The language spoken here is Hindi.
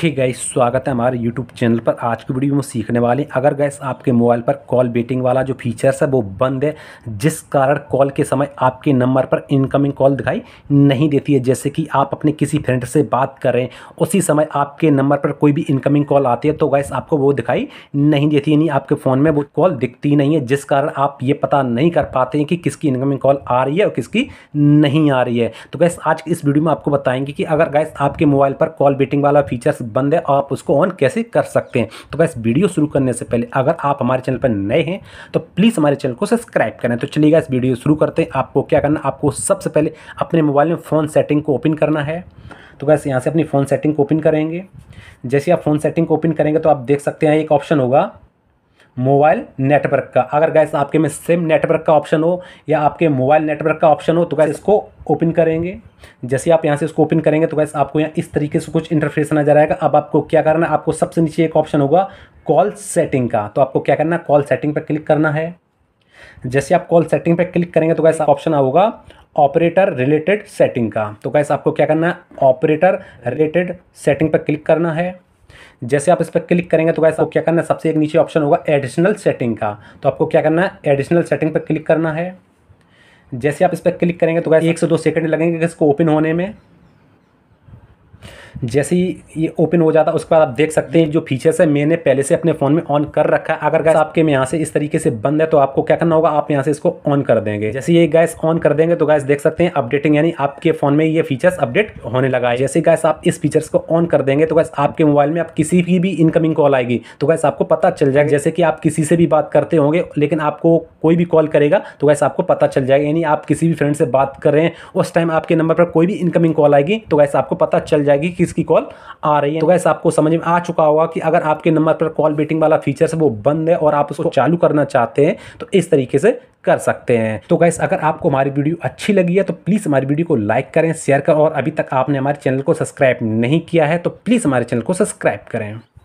हे गैस स्वागत है हमारे यूट्यूब चैनल पर आज की वीडियो में सीखने वाले हैं अगर गैस आपके मोबाइल पर कॉल बेटिंग वाला जो फीचर्स है वो बंद है जिस कारण कॉल के समय आपके नंबर पर इनकमिंग कॉल दिखाई नहीं देती है जैसे कि आप अपने किसी फ्रेंड से बात कर रहे हैं उसी समय आपके नंबर पर कोई भी इनकमिंग कॉल आती है तो गैस आपको वो दिखाई नहीं देती यानी आपके फ़ोन में वो कॉल दिखती नहीं है जिस कारण आप ये पता नहीं कर पाते हैं कि किसकी इनकमिंग कॉल आ रही है और किसकी नहीं आ रही है तो गैस आज इस वीडियो में आपको बताएंगे कि अगर गैस आपके मोबाइल पर कॉल बेटिंग वाला फीचर्स बंद है आप उसको ऑन कैसे कर सकते हैं तो गैस वीडियो शुरू करने से पहले अगर आप हमारे चैनल पर नए हैं तो प्लीज़ हमारे चैनल को सब्सक्राइब करें तो चलिएगा इस वीडियो शुरू करते हैं आपको क्या करना आपको सबसे पहले अपने मोबाइल में फ़ोन सेटिंग को ओपन करना है तो गैस यहाँ से अपनी फ़ोन सेटिंग को ओपन करेंगे जैसे आप फ़ोन सेटिंग को ओपन करेंगे तो आप देख सकते हैं एक ऑप्शन होगा मोबाइल नेटवर्क का अगर गैस आपके में सिम नेटवर्क का ऑप्शन हो या आपके मोबाइल नेटवर्क का ऑप्शन हो तो गैस इसको ओपन करेंगे जैसे आप यहाँ से इसको ओपन करेंगे तो गैस आपको यहाँ इस तरीके से कुछ इंटरफेस नजर आएगा अब आपको क्या करना है आपको सबसे नीचे एक ऑप्शन होगा कॉल सेटिंग का तो आपको क्या करना है कॉल सेटिंग पर क्लिक करना है जैसे आप कॉल सेटिंग पर क्लिक करेंगे तो गैस ऑप्शन होगा ऑपरेटर रिलेटेड सेटिंग का तो गैस आपको क्या करना है ऑपरेटर रिलेटेड सेटिंग पर क्लिक करना है जैसे आप इस पर क्लिक करेंगे तो वैसे आपको क्या करना है सबसे एक नीचे ऑप्शन होगा एडिशनल सेटिंग का तो आपको क्या करना है एडिशनल सेटिंग पर क्लिक करना है जैसे आप इस पर क्लिक करेंगे तो वैसे एक से दो सेकंड लगेंगे इसको ओपन होने में जैसे ही ये ओपन हो जाता है उसके बाद आप देख सकते हैं जो फीचर्स है मैंने पहले से अपने फ़ोन में ऑन कर रखा है अगर गैस आपके यहाँ से इस तरीके से बंद है तो आपको क्या करना होगा आप यहाँ से इसको ऑन कर देंगे जैसे ये गैस ऑन कर देंगे तो गैस देख सकते हैं अपडेटिंग यानी आपके फ़ोन में ये फीचर्स अपडेट होने लगा है जैसे गैस आप इस फीचर्स को ऑन कर देंगे तो गैस आपके मोबाइल में आप किसी की भी इनकमिंग कॉल आएगी तो गैस आपको पता चल जाएगा जैसे कि आप किसी से भी बात करते होंगे लेकिन आपको कोई भी कॉल करेगा तो गैस आपको पता चल जाएगा यानी आप किसी भी फ्रेंड से बात कर रहे हैं उस टाइम आपके नंबर पर कोई भी इनकमिंग कॉल आएगी तो गैस आपको पता चल जाएगी किसकी कॉल आ रही है तो वैसे आपको समझ में आ चुका होगा कि अगर आपके नंबर पर कॉल बेटिंग वाला फीचर वो बंद है और आप उसको तो चालू करना चाहते हैं तो इस तरीके से कर सकते हैं तो गैस अगर आपको हमारी वीडियो अच्छी लगी है तो प्लीज़ हमारी वीडियो को लाइक करें शेयर करें और अभी तक आपने हमारे चैनल को सब्सक्राइब नहीं किया है तो प्लीज़ हमारे चैनल को सब्सक्राइब करें